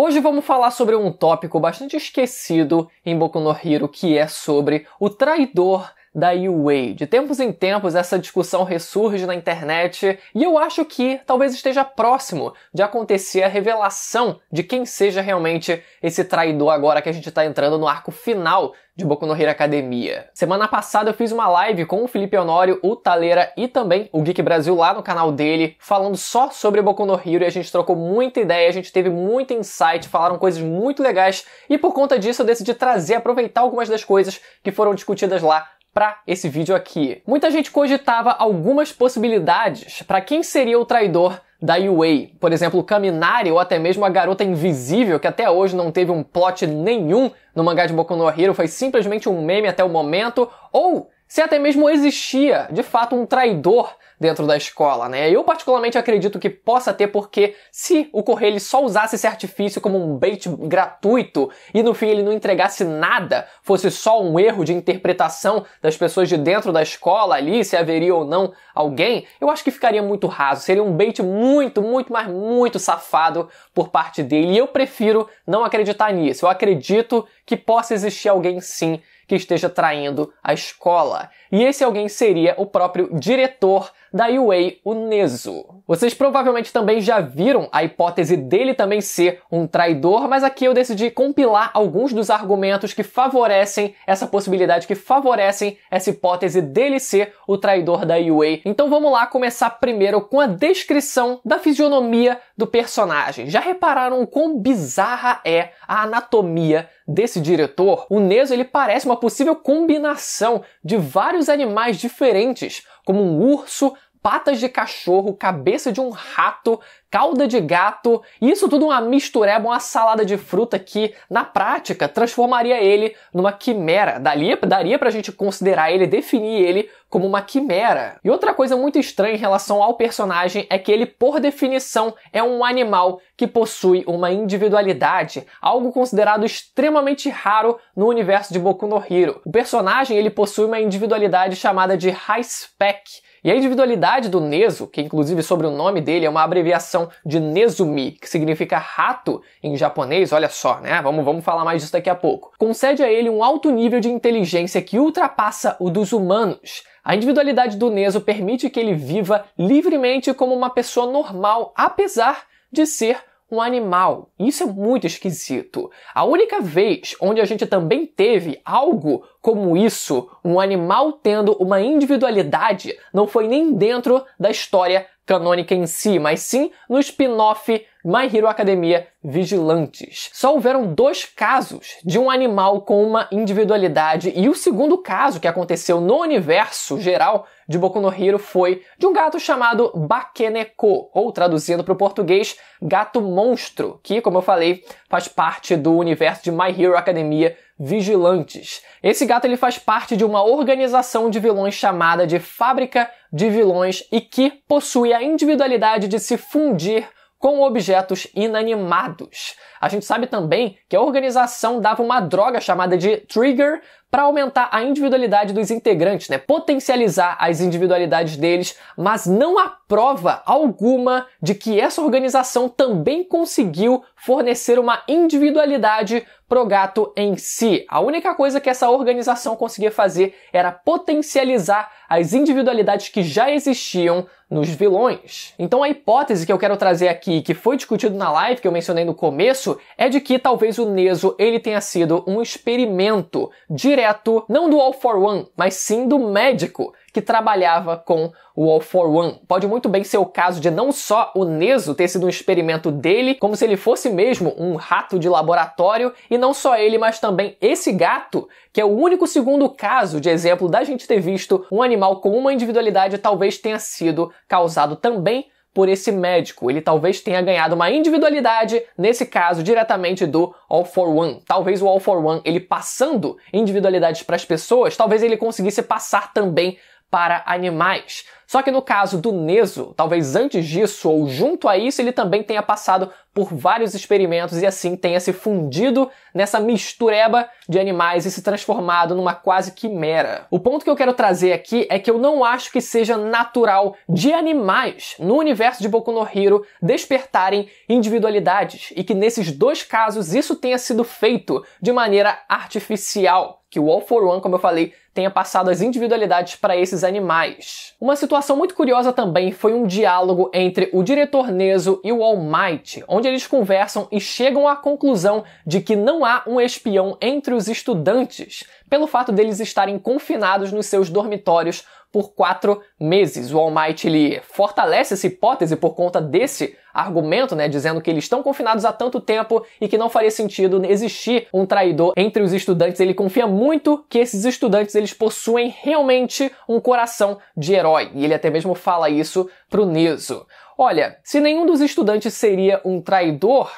Hoje vamos falar sobre um tópico bastante esquecido em Boku no Hero, que é sobre o traidor da UA. De tempos em tempos essa discussão ressurge na internet e eu acho que talvez esteja próximo de acontecer a revelação de quem seja realmente esse traidor agora que a gente está entrando no arco final de Boku no Hero Academia. Semana passada eu fiz uma live com o Felipe Honório, o Taleira e também o Geek Brasil lá no canal dele, falando só sobre Boku no Hero e a gente trocou muita ideia, a gente teve muito insight, falaram coisas muito legais e por conta disso eu decidi trazer, aproveitar algumas das coisas que foram discutidas lá para esse vídeo aqui. Muita gente cogitava algumas possibilidades para quem seria o traidor da UA. Por exemplo, Kaminari ou até mesmo a Garota Invisível, que até hoje não teve um plot nenhum no mangá de Boku no Hero, foi simplesmente um meme até o momento, ou se até mesmo existia, de fato, um traidor dentro da escola, né? Eu particularmente acredito que possa ter porque se o Correio só usasse esse artifício como um bait gratuito e no fim ele não entregasse nada, fosse só um erro de interpretação das pessoas de dentro da escola ali, se haveria ou não alguém, eu acho que ficaria muito raso, seria um bait muito, muito, mas muito safado por parte dele. E eu prefiro não acreditar nisso. Eu acredito que possa existir alguém sim que esteja traindo a escola. E esse alguém seria o próprio diretor da o Uneso. Vocês provavelmente também já viram a hipótese dele também ser um traidor, mas aqui eu decidi compilar alguns dos argumentos que favorecem essa possibilidade, que favorecem essa hipótese dele ser o traidor da Uei. Então vamos lá começar primeiro com a descrição da fisionomia do personagem. Já repararam o quão bizarra é a anatomia desse diretor? O ele parece uma possível combinação de vários animais diferentes, como um urso, patas de cachorro, cabeça de um rato, Calda de gato, e isso tudo uma mistureba, é uma salada de fruta que, na prática, transformaria ele numa quimera. Dali, daria pra gente considerar ele, definir ele como uma quimera. E outra coisa muito estranha em relação ao personagem é que ele, por definição, é um animal que possui uma individualidade, algo considerado extremamente raro no universo de Boku no Hero. O personagem ele possui uma individualidade chamada de High Spec, e a individualidade do Nezo que inclusive sobre o nome dele é uma abreviação de Nezumi, que significa rato em japonês, olha só, né? Vamos, vamos falar mais disso daqui a pouco. Concede a ele um alto nível de inteligência que ultrapassa o dos humanos. A individualidade do Nezo permite que ele viva livremente como uma pessoa normal, apesar de ser um animal. Isso é muito esquisito. A única vez onde a gente também teve algo como isso, um animal tendo uma individualidade, não foi nem dentro da história canônica em si, mas sim no spin-off My Hero Academia Vigilantes. Só houveram dois casos de um animal com uma individualidade, e o segundo caso que aconteceu no universo geral de Boku no Hero foi de um gato chamado Bakeneko, ou traduzindo para o português, gato monstro, que, como eu falei, faz parte do universo de My Hero Academia vigilantes. Esse gato ele faz parte de uma organização de vilões chamada de Fábrica de Vilões e que possui a individualidade de se fundir com objetos inanimados. A gente sabe também que a organização dava uma droga chamada de Trigger para aumentar a individualidade dos integrantes, né? potencializar as individualidades deles, mas não há prova alguma de que essa organização também conseguiu fornecer uma individualidade pro gato em si. A única coisa que essa organização conseguia fazer era potencializar as individualidades que já existiam nos vilões. Então a hipótese que eu quero trazer aqui, que foi discutido na live que eu mencionei no começo, é de que talvez o Neso ele tenha sido um experimento direto direto, não do All for One, mas sim do médico que trabalhava com o All for One. Pode muito bem ser o caso de não só o Neso ter sido um experimento dele, como se ele fosse mesmo um rato de laboratório, e não só ele, mas também esse gato, que é o único segundo caso de exemplo da gente ter visto um animal com uma individualidade talvez tenha sido causado também por esse médico. Ele talvez tenha ganhado uma individualidade, nesse caso, diretamente do All for One. Talvez o All for One, ele passando individualidades para as pessoas, talvez ele conseguisse passar também para animais. Só que no caso do Neso, talvez antes disso ou junto a isso, ele também tenha passado por vários experimentos e assim tenha se fundido nessa mistureba de animais e se transformado numa quase quimera. O ponto que eu quero trazer aqui é que eu não acho que seja natural de animais no universo de Boku no Hero despertarem individualidades e que nesses dois casos isso tenha sido feito de maneira artificial que o All for One, como eu falei, tenha passado as individualidades para esses animais. Uma situação muito curiosa também foi um diálogo entre o diretor Neso e o All Might, onde eles conversam e chegam à conclusão de que não há um espião entre os estudantes, pelo fato deles estarem confinados nos seus dormitórios por quatro meses. O Almighty ele fortalece essa hipótese por conta desse argumento, né, dizendo que eles estão confinados há tanto tempo e que não faria sentido existir um traidor entre os estudantes. Ele confia muito que esses estudantes eles possuem realmente um coração de herói. E ele até mesmo fala isso pro Niso. Olha, se nenhum dos estudantes seria um traidor,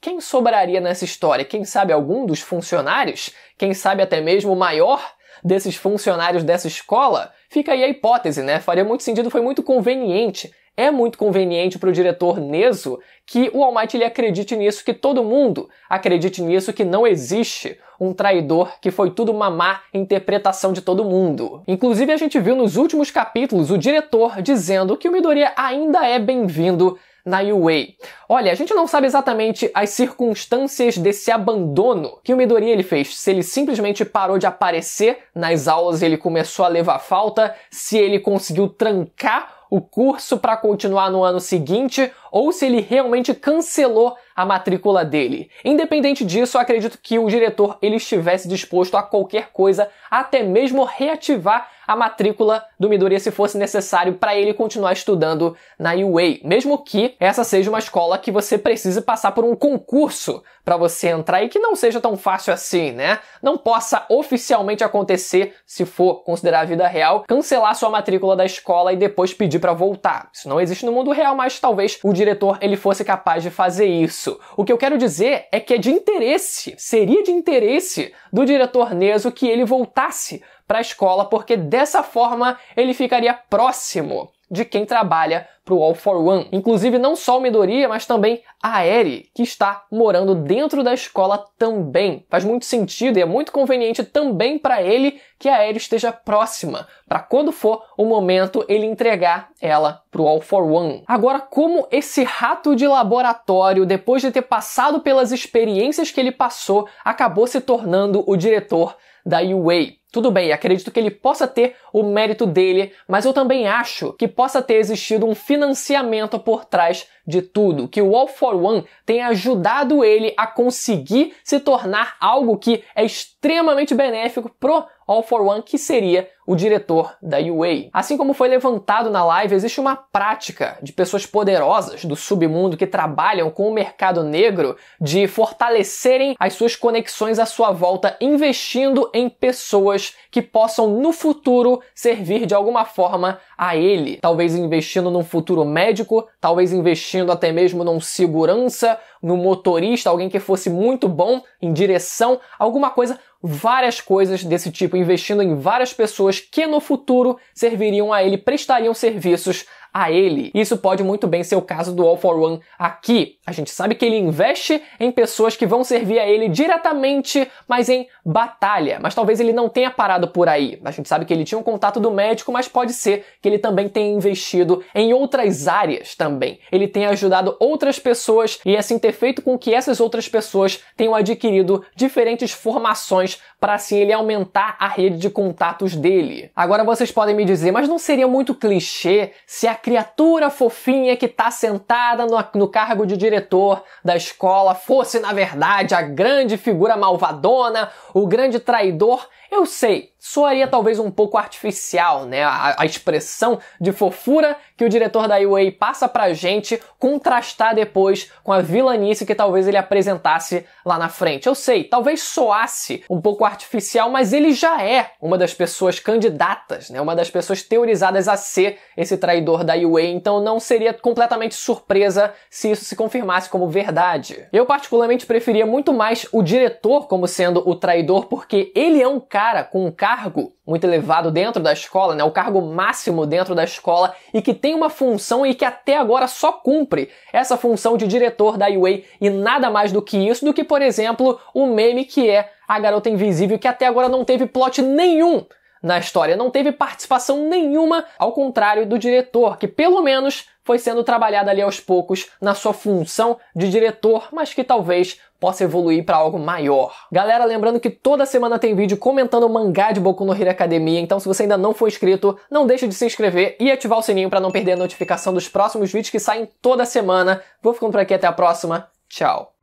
quem sobraria nessa história? Quem sabe algum dos funcionários? Quem sabe até mesmo o maior desses funcionários dessa escola, fica aí a hipótese, né? Faria muito sentido, foi muito conveniente. É muito conveniente para o diretor Neso que o Almighty ele acredite nisso, que todo mundo acredite nisso, que não existe um traidor, que foi tudo uma má interpretação de todo mundo. Inclusive a gente viu nos últimos capítulos o diretor dizendo que o Midoriya ainda é bem-vindo na UA. Olha, a gente não sabe exatamente as circunstâncias desse abandono que o Midori ele fez. Se ele simplesmente parou de aparecer nas aulas, ele começou a levar falta, se ele conseguiu trancar o curso para continuar no ano seguinte ou se ele realmente cancelou a matrícula dele. Independente disso, acredito que o diretor ele estivesse disposto a qualquer coisa, até mesmo reativar a matrícula do Midoriya se fosse necessário para ele continuar estudando na UA, mesmo que essa seja uma escola que você precise passar por um concurso para você entrar e que não seja tão fácil assim, né? Não possa oficialmente acontecer, se for considerar a vida real, cancelar sua matrícula da escola e depois pedir para voltar. Isso não existe no mundo real, mas talvez o diretor ele fosse capaz de fazer isso. O que eu quero dizer é que é de interesse, seria de interesse do diretor Neso que ele voltasse para a escola, porque dessa forma ele ficaria próximo de quem trabalha para o All for One. Inclusive, não só o Midoriya, mas também a Eri, que está morando dentro da escola também. Faz muito sentido e é muito conveniente também para ele que a Eri esteja próxima, para quando for o momento ele entregar ela para o All for One. Agora, como esse rato de laboratório, depois de ter passado pelas experiências que ele passou, acabou se tornando o diretor da UA? Tudo bem, acredito que ele possa ter o mérito dele, mas eu também acho que possa ter existido um financiamento por trás de tudo, que o All for One tem ajudado ele a conseguir se tornar algo que é extremamente benéfico pro All for One, que seria o diretor da UA. Assim como foi levantado na live, existe uma prática de pessoas poderosas do submundo que trabalham com o mercado negro de fortalecerem as suas conexões à sua volta, investindo em pessoas que possam no futuro servir de alguma forma a ele. Talvez investindo num futuro médico, talvez investindo investindo até mesmo num segurança, no motorista, alguém que fosse muito bom em direção, alguma coisa, várias coisas desse tipo, investindo em várias pessoas que no futuro serviriam a ele, prestariam serviços a ele. Isso pode muito bem ser o caso do All for One aqui. A gente sabe que ele investe em pessoas que vão servir a ele diretamente, mas em batalha. Mas talvez ele não tenha parado por aí. A gente sabe que ele tinha um contato do médico, mas pode ser que ele também tenha investido em outras áreas também. Ele tenha ajudado outras pessoas e assim ter feito com que essas outras pessoas tenham adquirido diferentes formações para assim ele aumentar a rede de contatos dele. Agora vocês podem me dizer, mas não seria muito clichê se a criatura fofinha que está sentada no, no cargo de diretor da escola fosse, na verdade, a grande figura malvadona, o grande traidor. Eu sei, soaria talvez um pouco artificial, né? A, a, expressão de fofura que o diretor da UA passa pra gente contrastar depois com a vilanice que talvez ele apresentasse lá na frente. Eu sei, talvez soasse um pouco artificial, mas ele já é uma das pessoas candidatas, né? Uma das pessoas teorizadas a ser esse traidor da UA, então não seria completamente surpresa se isso se confirmasse como verdade. Eu particularmente preferia muito mais o diretor como sendo o traidor, porque ele é um cara com um cara cargo muito elevado dentro da escola, né, o cargo máximo dentro da escola e que tem uma função e que até agora só cumpre essa função de diretor da UA e nada mais do que isso, do que, por exemplo, o meme que é a garota invisível que até agora não teve plot nenhum na história, não teve participação nenhuma, ao contrário do diretor, que pelo menos foi sendo trabalhada ali aos poucos na sua função de diretor, mas que talvez possa evoluir para algo maior. Galera, lembrando que toda semana tem vídeo comentando o mangá de Boku no Hero Academia, então se você ainda não for inscrito, não deixe de se inscrever e ativar o sininho para não perder a notificação dos próximos vídeos que saem toda semana. Vou ficando por aqui até a próxima. Tchau.